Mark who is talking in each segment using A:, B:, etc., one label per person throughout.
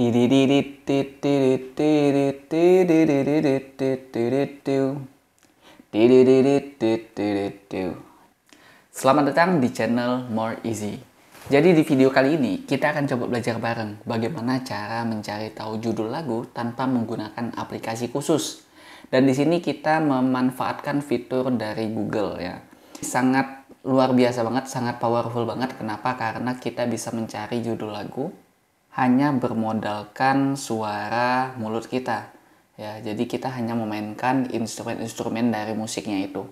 A: Selamat datang
B: di channel More Easy. Jadi di video kali ini kita akan coba belajar bareng bagaimana cara mencari tahu judul lagu tanpa menggunakan aplikasi khusus. Dan di sini kita memanfaatkan fitur dari Google ya. Sangat luar biasa banget, sangat powerful banget. Kenapa? Karena kita bisa mencari judul lagu hanya bermodalkan suara mulut kita. Ya, jadi kita hanya memainkan instrumen-instrumen dari musiknya itu.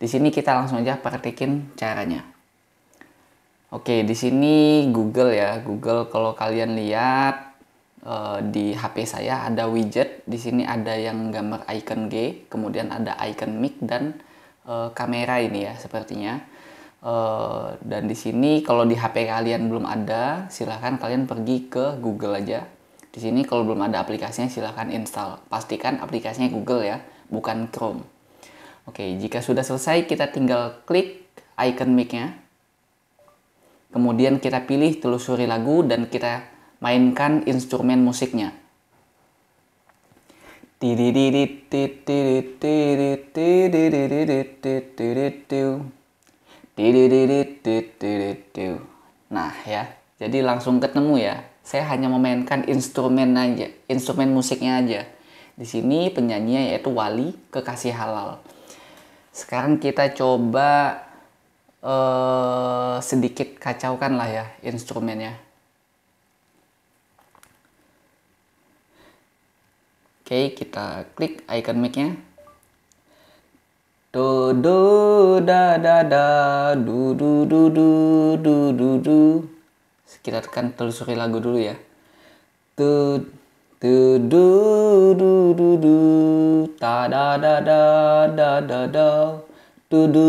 B: Di sini kita langsung aja praktekin caranya. Oke, di sini Google ya. Google kalau kalian lihat eh, di HP saya ada widget, di sini ada yang gambar icon G, kemudian ada icon mic dan eh, kamera ini ya sepertinya. Eh, dan di sini kalau di HP kalian belum ada, silahkan kalian pergi ke Google aja. Di sini kalau belum ada aplikasinya silahkan install. Pastikan aplikasinya Google ya, bukan Chrome. Oke, jika sudah selesai kita tinggal klik icon mic-nya. Kemudian kita pilih telusuri lagu dan kita mainkan instrumen musiknya. ya. Jadi langsung ketemu ya. Saya hanya memainkan instrumen aja, instrumen musiknya aja. Di sini penyanyinya yaitu Wali Kekasih Halal. Sekarang kita coba eh, sedikit kacaukan lah ya instrumennya.
A: Oke, kita klik icon mic-nya. Do do da da da du du du du du du. du kita tekan telusuri lagu dulu ya tu tu du du du du ta da da da da da da du du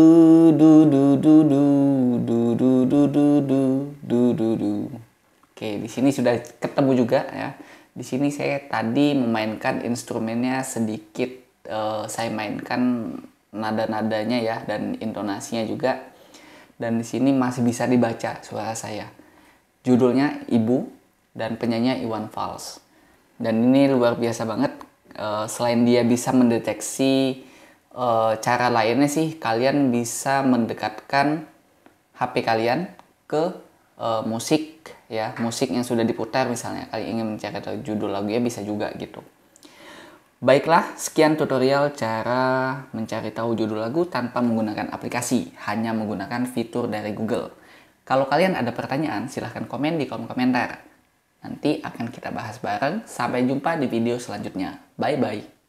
A: du du du du du du du du du du du du oke di sini sudah ketemu
B: juga ya di sini saya tadi memainkan instrumennya sedikit uh, saya mainkan nada-nadanya ya dan intonasinya juga dan di sini masih bisa dibaca suara saya judulnya Ibu dan penyanyi Iwan Fals. Dan ini luar biasa banget. Eh, selain dia bisa mendeteksi eh, cara lainnya sih, kalian bisa mendekatkan HP kalian ke eh, musik ya, musik yang sudah diputar misalnya. Kalian ingin mencari tahu judul lagunya bisa juga gitu. Baiklah, sekian tutorial cara mencari tahu judul lagu tanpa menggunakan aplikasi, hanya menggunakan fitur dari Google. Kalau kalian ada pertanyaan, silahkan komen di kolom komentar. Nanti akan kita bahas bareng. Sampai jumpa di video selanjutnya. Bye-bye.